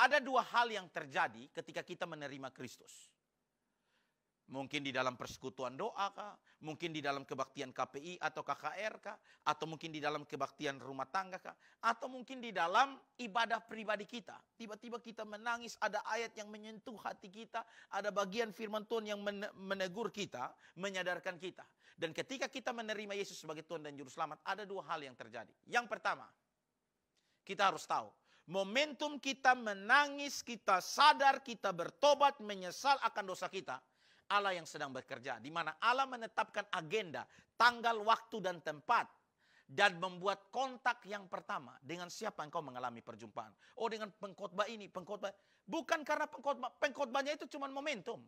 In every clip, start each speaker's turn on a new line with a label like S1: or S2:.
S1: Ada dua hal yang terjadi ketika kita menerima Kristus. Mungkin di dalam persekutuan doa kah? Mungkin di dalam kebaktian KPI atau KKR kah? Atau mungkin di dalam kebaktian rumah tangga kah? Atau mungkin di dalam ibadah pribadi kita. Tiba-tiba kita menangis, ada ayat yang menyentuh hati kita. Ada bagian firman Tuhan yang menegur kita, menyadarkan kita. Dan ketika kita menerima Yesus sebagai Tuhan dan Juru Selamat, ada dua hal yang terjadi. Yang pertama, kita harus tahu momentum kita menangis, kita sadar, kita bertobat, menyesal akan dosa kita, Allah yang sedang bekerja, di mana Allah menetapkan agenda, tanggal, waktu, dan tempat, dan membuat kontak yang pertama dengan siapa engkau mengalami perjumpaan. Oh, dengan pengkhotbah ini, pengkhotbah bukan karena pengkhotbah, pengkhotbahnya itu cuma momentum.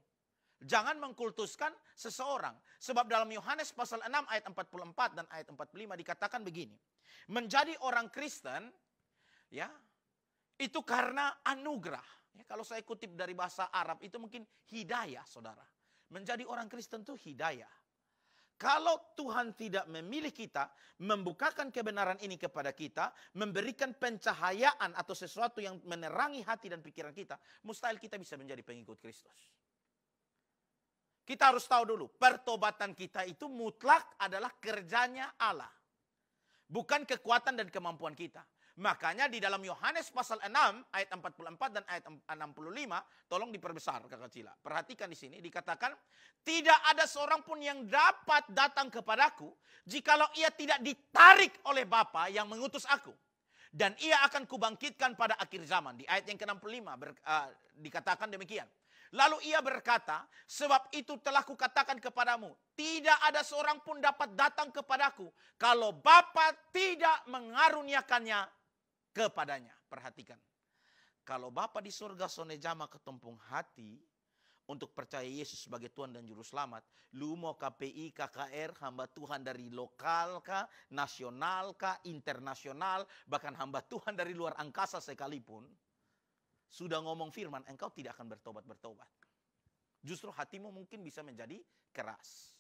S1: Jangan mengkultuskan seseorang. Sebab dalam Yohanes pasal 6 ayat 44 dan ayat 45 dikatakan begini. Menjadi orang Kristen, ya itu karena anugerah. Ya, kalau saya kutip dari bahasa Arab itu mungkin hidayah saudara. Menjadi orang Kristen itu hidayah. Kalau Tuhan tidak memilih kita, membukakan kebenaran ini kepada kita, memberikan pencahayaan atau sesuatu yang menerangi hati dan pikiran kita, mustahil kita bisa menjadi pengikut Kristus. Kita harus tahu dulu, pertobatan kita itu mutlak adalah kerjanya Allah. Bukan kekuatan dan kemampuan kita. Makanya di dalam Yohanes pasal 6 ayat 44 dan ayat 65 tolong diperbesar kakak Cila. Perhatikan di sini dikatakan tidak ada seorang pun yang dapat datang kepadaku jikalau ia tidak ditarik oleh Bapa yang mengutus aku. Dan ia akan kubangkitkan pada akhir zaman. Di ayat yang ke-65 uh, eh, dikatakan demikian. Lalu ia berkata, sebab itu telah kukatakan kepadamu, tidak ada seorang pun dapat datang kepadaku kalau Bapa tidak mengaruniakannya kepadanya. Perhatikan. Kalau Bapa di surga sone jama ketumpung hati untuk percaya Yesus sebagai Tuhan dan Juru Selamat. Lu mau KPI, KKR, hamba Tuhan dari lokal kah, nasional kah, internasional, bahkan hamba Tuhan dari luar angkasa sekalipun. Sudah ngomong firman, engkau tidak akan bertobat-bertobat. Justru hatimu mungkin bisa menjadi keras.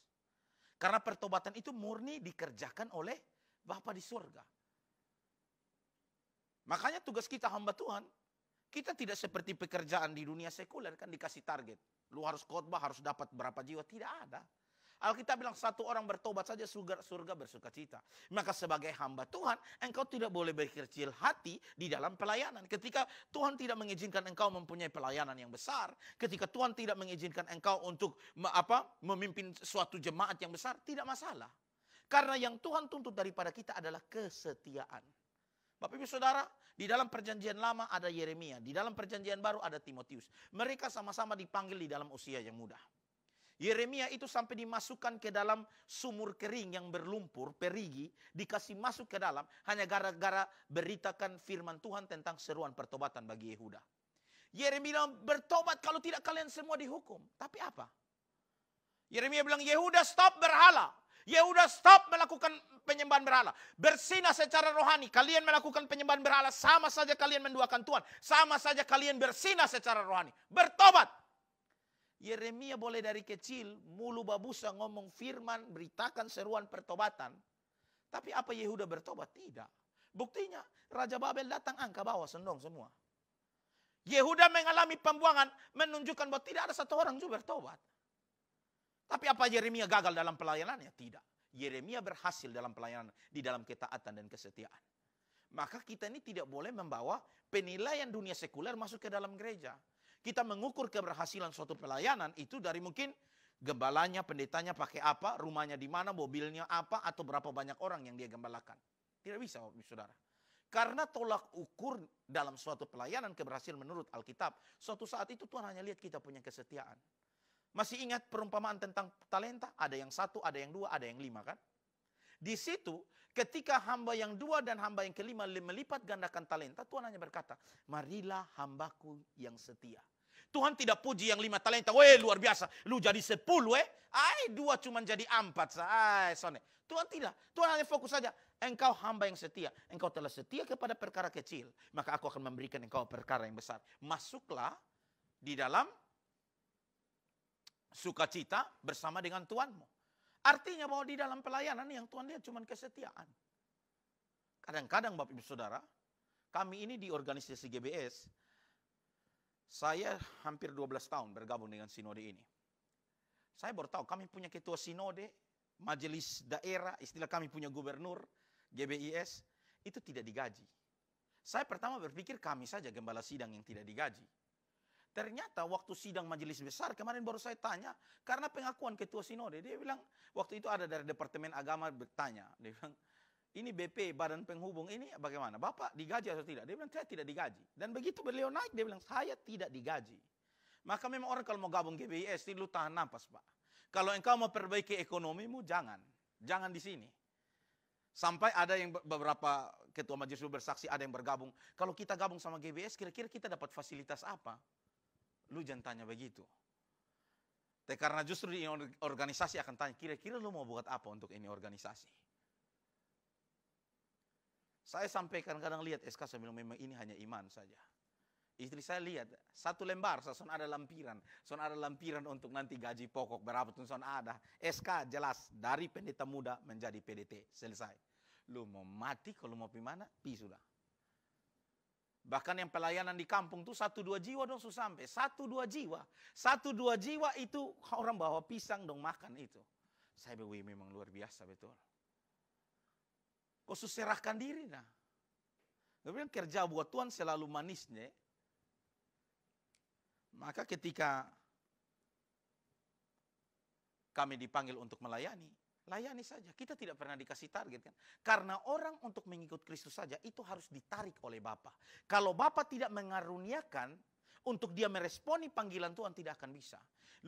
S1: Karena pertobatan itu murni dikerjakan oleh Bapa di surga. Makanya tugas kita hamba Tuhan, kita tidak seperti pekerjaan di dunia sekuler kan dikasih target. Lu harus khotbah, harus dapat berapa jiwa, tidak ada. Alkitab bilang satu orang bertobat saja surga, surga bersuka cita. Maka sebagai hamba Tuhan, engkau tidak boleh berkecil hati di dalam pelayanan. Ketika Tuhan tidak mengizinkan engkau mempunyai pelayanan yang besar, ketika Tuhan tidak mengizinkan engkau untuk apa memimpin suatu jemaat yang besar, tidak masalah. Karena yang Tuhan tuntut daripada kita adalah kesetiaan. Bapak Ibu Saudara, di dalam perjanjian lama ada Yeremia, di dalam perjanjian baru ada Timotius. Mereka sama-sama dipanggil di dalam usia yang muda. Yeremia itu sampai dimasukkan ke dalam sumur kering yang berlumpur, perigi, dikasih masuk ke dalam hanya gara-gara beritakan firman Tuhan tentang seruan pertobatan bagi Yehuda. Yeremia bilang, bertobat kalau tidak kalian semua dihukum. Tapi apa? Yeremia bilang, Yehuda stop berhala. Ya udah stop melakukan penyembahan berhala. Bersinah secara rohani. Kalian melakukan penyembahan berhala sama saja kalian menduakan Tuhan. Sama saja kalian bersinah secara rohani. Bertobat. Yeremia boleh dari kecil mulu babusa ngomong firman, beritakan seruan pertobatan. Tapi apa Yehuda bertobat? Tidak. Buktinya Raja Babel datang angka bawah sendong semua. Yehuda mengalami pembuangan menunjukkan bahwa tidak ada satu orang juga bertobat. Tapi apa Yeremia gagal dalam pelayanannya? Tidak. Yeremia berhasil dalam pelayanan di dalam ketaatan dan kesetiaan. Maka kita ini tidak boleh membawa penilaian dunia sekuler masuk ke dalam gereja. Kita mengukur keberhasilan suatu pelayanan itu dari mungkin gembalanya, pendetanya pakai apa, rumahnya di mana, mobilnya apa, atau berapa banyak orang yang dia gembalakan. Tidak bisa, saudara. Karena tolak ukur dalam suatu pelayanan keberhasilan menurut Alkitab, suatu saat itu Tuhan hanya lihat kita punya kesetiaan. Masih ingat perumpamaan tentang talenta? Ada yang satu, ada yang dua, ada yang lima kan? Di situ ketika hamba yang dua dan hamba yang kelima melipat gandakan talenta, Tuhan hanya berkata, marilah hambaku yang setia. Tuhan tidak puji yang lima talenta. Weh luar biasa. Lu jadi sepuluh eh. Ay dua cuma jadi empat. Ay sone. Tuhan tidak. Tuhan hanya fokus saja. Engkau hamba yang setia. Engkau telah setia kepada perkara kecil. Maka aku akan memberikan engkau perkara yang besar. Masuklah di dalam sukacita bersama dengan Tuhanmu Artinya bahwa di dalam pelayanan yang Tuhan lihat cuma kesetiaan. Kadang-kadang Bapak Ibu Saudara, kami ini di organisasi GBS, saya hampir 12 tahun bergabung dengan sinode ini. Saya baru tahu kami punya ketua sinode, majelis daerah, istilah kami punya gubernur, GBIS, itu tidak digaji. Saya pertama berpikir kami saja gembala sidang yang tidak digaji. Ternyata waktu sidang majelis besar kemarin baru saya tanya karena pengakuan ketua sinode dia bilang waktu itu ada dari departemen agama bertanya dia bilang ini BP badan penghubung ini bagaimana Bapak digaji atau tidak dia bilang saya tidak digaji dan begitu beliau naik dia bilang saya tidak digaji maka memang orang kalau mau gabung GBIS lu tahan nafas Pak kalau engkau mau perbaiki ekonomimu jangan jangan di sini Sampai ada yang beberapa ketua majelis bersaksi ada yang bergabung. Kalau kita gabung sama GBS, kira-kira kita dapat fasilitas apa? Lu jangan tanya begitu. Tapi karena justru di organisasi akan tanya, kira-kira lu mau buat apa untuk ini organisasi? Saya sampaikan kadang lihat SK, saya bilang memang ini hanya iman saja. Istri saya lihat, satu lembar, son ada lampiran. Son ada lampiran untuk nanti gaji pokok, berapa pun son ada. SK jelas, dari pendeta muda menjadi PDT, selesai. Lu mau mati kalau mau pergi mana, pi sudah. Bahkan yang pelayanan di kampung tuh satu dua jiwa dong susah sampai. Satu dua jiwa. Satu dua jiwa itu orang bawa pisang dong makan itu. Saya bewi memang luar biasa betul. Khusus serahkan diri nah. Tapi bilang kerja buat Tuhan selalu manisnya. Maka ketika kami dipanggil untuk melayani, Layani saja. Kita tidak pernah dikasih target kan. Karena orang untuk mengikut Kristus saja itu harus ditarik oleh Bapa. Kalau Bapa tidak mengaruniakan untuk dia meresponi panggilan Tuhan tidak akan bisa.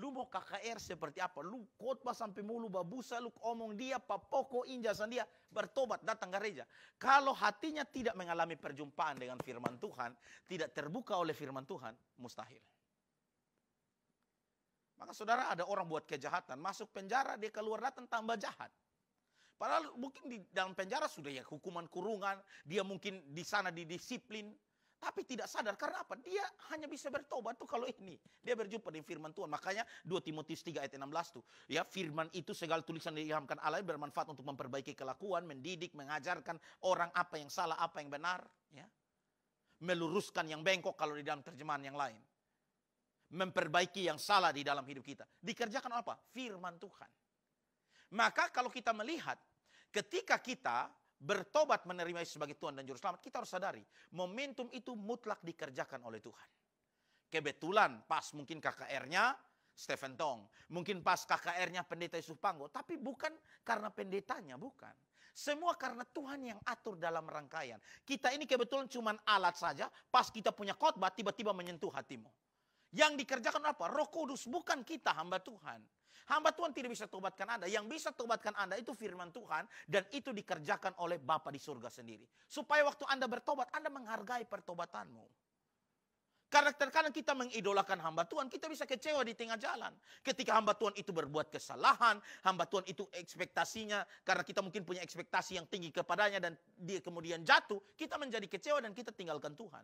S1: Lu mau KKR seperti apa? Lu khotbah sampai mulu babusa, lu omong dia, papoko, injasan dia, bertobat, datang gereja. Kalau hatinya tidak mengalami perjumpaan dengan firman Tuhan, tidak terbuka oleh firman Tuhan, mustahil. Maka saudara ada orang buat kejahatan, masuk penjara, dia keluar datang tambah jahat. Padahal mungkin di dalam penjara sudah ya hukuman kurungan, dia mungkin di sana didisiplin, tapi tidak sadar karena apa? Dia hanya bisa bertobat tuh kalau ini. Dia berjumpa dengan firman Tuhan. Makanya 2 Timotius 3 ayat 16 tuh. Ya firman itu segala tulisan diilhamkan Allah bermanfaat untuk memperbaiki kelakuan, mendidik, mengajarkan orang apa yang salah, apa yang benar. ya Meluruskan yang bengkok kalau di dalam terjemahan yang lain memperbaiki yang salah di dalam hidup kita. Dikerjakan apa? Firman Tuhan. Maka kalau kita melihat ketika kita bertobat menerima Yesus sebagai Tuhan dan Juru Selamat, kita harus sadari momentum itu mutlak dikerjakan oleh Tuhan. Kebetulan pas mungkin KKR-nya Stephen Tong, mungkin pas KKR-nya pendeta Yusuf Panggo, tapi bukan karena pendetanya, bukan. Semua karena Tuhan yang atur dalam rangkaian. Kita ini kebetulan cuman alat saja, pas kita punya khotbah tiba-tiba menyentuh hatimu. Yang dikerjakan apa? Roh Kudus, bukan kita hamba Tuhan. Hamba Tuhan tidak bisa tobatkan Anda. Yang bisa tobatkan Anda itu firman Tuhan dan itu dikerjakan oleh Bapa di surga sendiri. Supaya waktu Anda bertobat, Anda menghargai pertobatanmu. Karena terkadang kita mengidolakan hamba Tuhan, kita bisa kecewa di tengah jalan. Ketika hamba Tuhan itu berbuat kesalahan, hamba Tuhan itu ekspektasinya, karena kita mungkin punya ekspektasi yang tinggi kepadanya dan dia kemudian jatuh, kita menjadi kecewa dan kita tinggalkan Tuhan.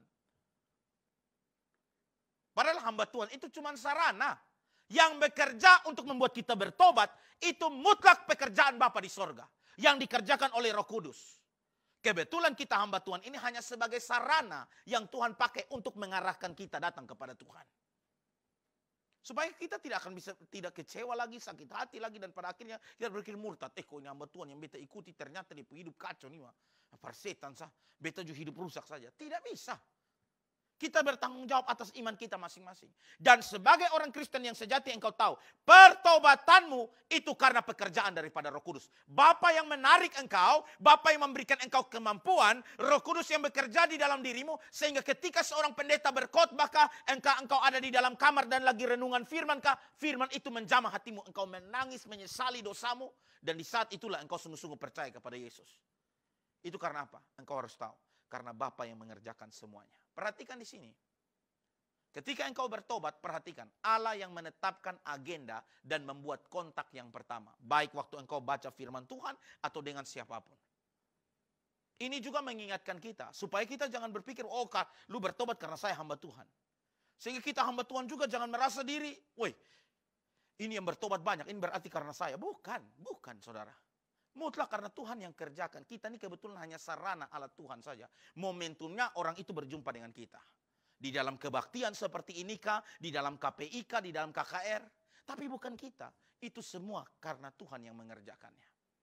S1: Padahal hamba Tuhan itu cuma sarana. Yang bekerja untuk membuat kita bertobat, itu mutlak pekerjaan Bapa di sorga. Yang dikerjakan oleh roh kudus. Kebetulan kita hamba Tuhan ini hanya sebagai sarana yang Tuhan pakai untuk mengarahkan kita datang kepada Tuhan. Supaya kita tidak akan bisa tidak kecewa lagi, sakit hati lagi dan pada akhirnya kita berpikir murtad. Eh kok ini hamba Tuhan yang beta ikuti ternyata dia hidup kacau nih mah. Persetan sah, beta juga hidup rusak saja. Tidak bisa. Kita bertanggung jawab atas iman kita masing-masing. Dan sebagai orang Kristen yang sejati engkau tahu, pertobatanmu itu karena pekerjaan daripada Roh Kudus. Bapa yang menarik engkau, Bapa yang memberikan engkau kemampuan, Roh Kudus yang bekerja di dalam dirimu sehingga ketika seorang pendeta berkhotbahkah, engkau engkau ada di dalam kamar dan lagi renungan firman kah, firman itu menjamah hatimu, engkau menangis menyesali dosamu dan di saat itulah engkau sungguh-sungguh percaya kepada Yesus. Itu karena apa? Engkau harus tahu karena Bapa yang mengerjakan semuanya. Perhatikan di sini. Ketika engkau bertobat, perhatikan Allah yang menetapkan agenda dan membuat kontak yang pertama, baik waktu engkau baca firman Tuhan atau dengan siapapun. Ini juga mengingatkan kita supaya kita jangan berpikir, "Oh, Kak, lu bertobat karena saya hamba Tuhan." Sehingga kita hamba Tuhan juga jangan merasa diri, "Woi, ini yang bertobat banyak, ini berarti karena saya." Bukan, bukan, Saudara. Mutlak karena Tuhan yang kerjakan. Kita ini kebetulan hanya sarana alat Tuhan saja. Momentumnya orang itu berjumpa dengan kita. Di dalam kebaktian seperti inikah, di dalam KPIK, di dalam KKR. Tapi bukan kita. Itu semua karena Tuhan yang mengerjakannya.